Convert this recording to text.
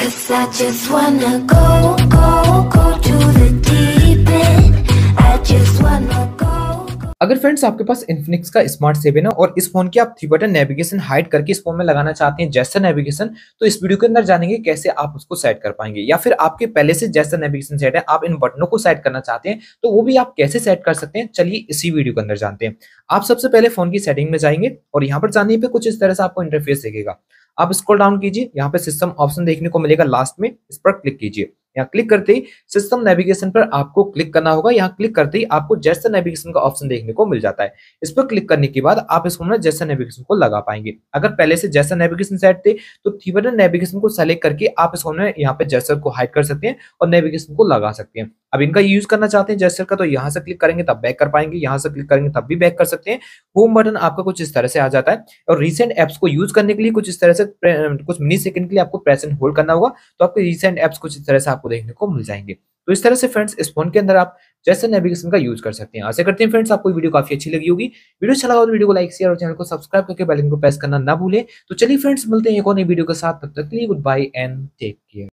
Cause I just wanna go, go, go to the deep end I just wanna go, अगर friends आपके पास Infinix का smart seven है और इस फोन की आप थ्री बटन नेविगेशन हाइड करके इस फोन में लगाना चाहते हैं जैसा नेविगेशन तो इस वीडियो के अंदर जानेंगे कैसे आप उसको सेट कर पाएंगे या फिर आपके पहले से जैसा नेविगेशन सेट है आप इन बटनों को सेट करना चाहते हैं तो वो भी आप कैसे सेट कर सकते हैं चलिए इसी वीडियो के अंदर जानते हैं आप सबसे पहले फोन की सेटिंग में जाएंगे और यहाँ पर जाने पर कुछ इस तरह से आपको इंटरफेस देखेगा आप स्क्रॉल डाउन कीजिए यहाँ पे सिस्टम ऑप्शन देखने को मिलेगा लास्ट में इस पर क्लिक कीजिए यहाँ क्लिक करते ही सिस्टम नेविगेशन पर आपको क्लिक करना होगा यहाँ क्लिक करते ही आपको जैसा नेविगेशन का ऑप्शन देखने को मिल जाता है इस पर क्लिक करने के बाद आप इसको ना जैसा नेविगेशन को लगा पाएंगे अगर पहले से जैसा नेविगेशन सेट थे तो थीवर नेविगेशन को सेलेक्ट करके आप इसको यहाँ पे जैसर को हाइड कर सकते हैं और नेविगेशन को लगा सकते हैं अब इनका यूज करना चाहते हैं जेस्टर का तो यहाँ से क्लिक करेंगे तब बैक कर पाएंगे यहाँ से क्लिक करेंगे तब भी बैक कर सकते हैं होम बटन आपका कुछ इस तरह से आ जाता है और रिसेंट एप्स को यूज करने के लिए कुछ इस तरह से कुछ मिनी सेकंड के लिए आपको प्रेस एंड होल्ड करना होगा तो आपके रिसेंट एप्स कुछ इस तरह से आपको देखने को मिल जाएंगे तो इस तरह से फ्रेंड्स इस फोन के अंदर आप जैसे नेविगेशन का यूज कर सकते हैं आशा करते हैं फ्रेंड्स आपको वीडियो काफी अच्छी लगी होगी वीडियो अच्छा लगा तो वीडियो को लाइक शेयर और चैनल को सब्सक्राइब करके बेल को प्रेस करना ना भूलें तो चलिए फ्रेंड्स मिलते हैं एक और नई वीडियो के साथ तब तक के लिए good bye and take care